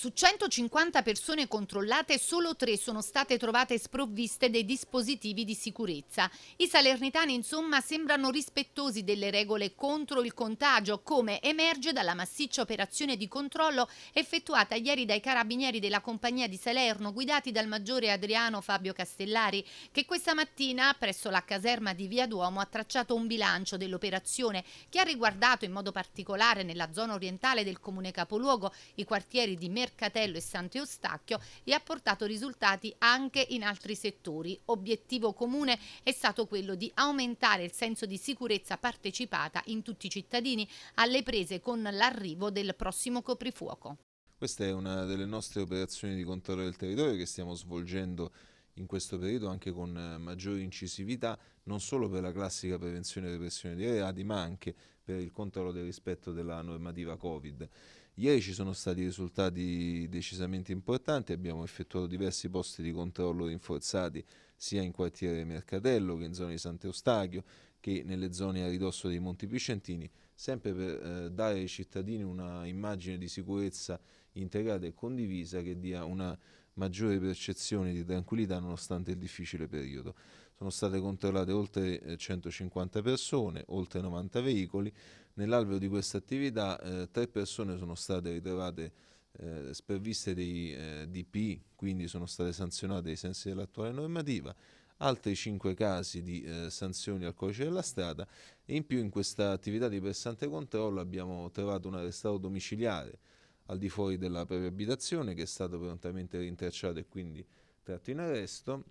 Su 150 persone controllate, solo tre sono state trovate sprovviste dei dispositivi di sicurezza. I salernitani, insomma, sembrano rispettosi delle regole contro il contagio, come emerge dalla massiccia operazione di controllo effettuata ieri dai carabinieri della compagnia di Salerno, guidati dal maggiore Adriano Fabio Castellari, che questa mattina, presso la caserma di Via Duomo, ha tracciato un bilancio dell'operazione che ha riguardato in modo particolare nella zona orientale del comune capoluogo i quartieri di Mercedes Mercatello e Eustacchio e ha portato risultati anche in altri settori. Obiettivo comune è stato quello di aumentare il senso di sicurezza partecipata in tutti i cittadini alle prese con l'arrivo del prossimo coprifuoco. Questa è una delle nostre operazioni di controllo del territorio che stiamo svolgendo in questo periodo anche con eh, maggiore incisività, non solo per la classica prevenzione e repressione dei reati, ma anche per il controllo del rispetto della normativa Covid. Ieri ci sono stati risultati decisamente importanti, abbiamo effettuato diversi posti di controllo rinforzati sia in quartiere Mercatello che in zona di Sant'Eustachio che nelle zone a ridosso dei Monti Picentini sempre per eh, dare ai cittadini una immagine di sicurezza integrata e condivisa che dia una maggiore percezione di tranquillità nonostante il difficile periodo. Sono state controllate oltre 150 eh, persone, oltre 90 veicoli. Nell'alveo di questa attività eh, tre persone sono state ritrovate eh, sprovviste dei eh, DPI, quindi sono state sanzionate ai sensi dell'attuale normativa altri 5 casi di eh, sanzioni al codice della strada in più in questa attività di pressante controllo abbiamo trovato un arrestato domiciliare al di fuori della propria abitazione che è stato prontamente rintracciato e quindi tratto in arresto.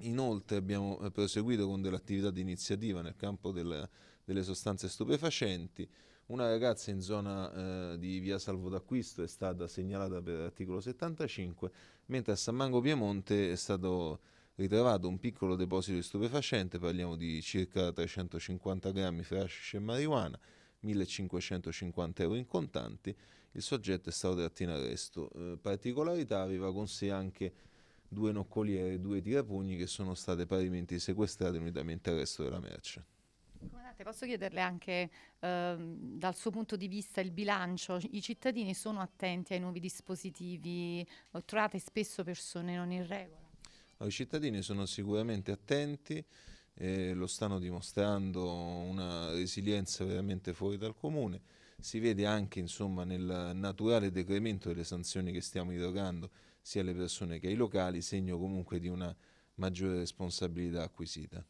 Inoltre abbiamo eh, proseguito con dell'attività di iniziativa nel campo del, delle sostanze stupefacenti. Una ragazza in zona eh, di via Salvo d'Acquisto è stata segnalata per l'articolo 75, mentre a San Mango Piemonte è stato ritrovato un piccolo deposito di stupefacente, parliamo di circa 350 grammi fra e marijuana, 1550 euro in contanti, il soggetto è stato tratto in arresto. Eh, particolarità aveva con sé anche due noccoliere e due tirapugni che sono state parimenti sequestrate unitamente al resto della merce. Comandante, posso chiederle anche eh, dal suo punto di vista il bilancio, i cittadini sono attenti ai nuovi dispositivi, trovate spesso persone non in regola? I cittadini sono sicuramente attenti, eh, lo stanno dimostrando una resilienza veramente fuori dal comune, si vede anche insomma, nel naturale decremento delle sanzioni che stiamo irrogando sia alle persone che ai locali, segno comunque di una maggiore responsabilità acquisita.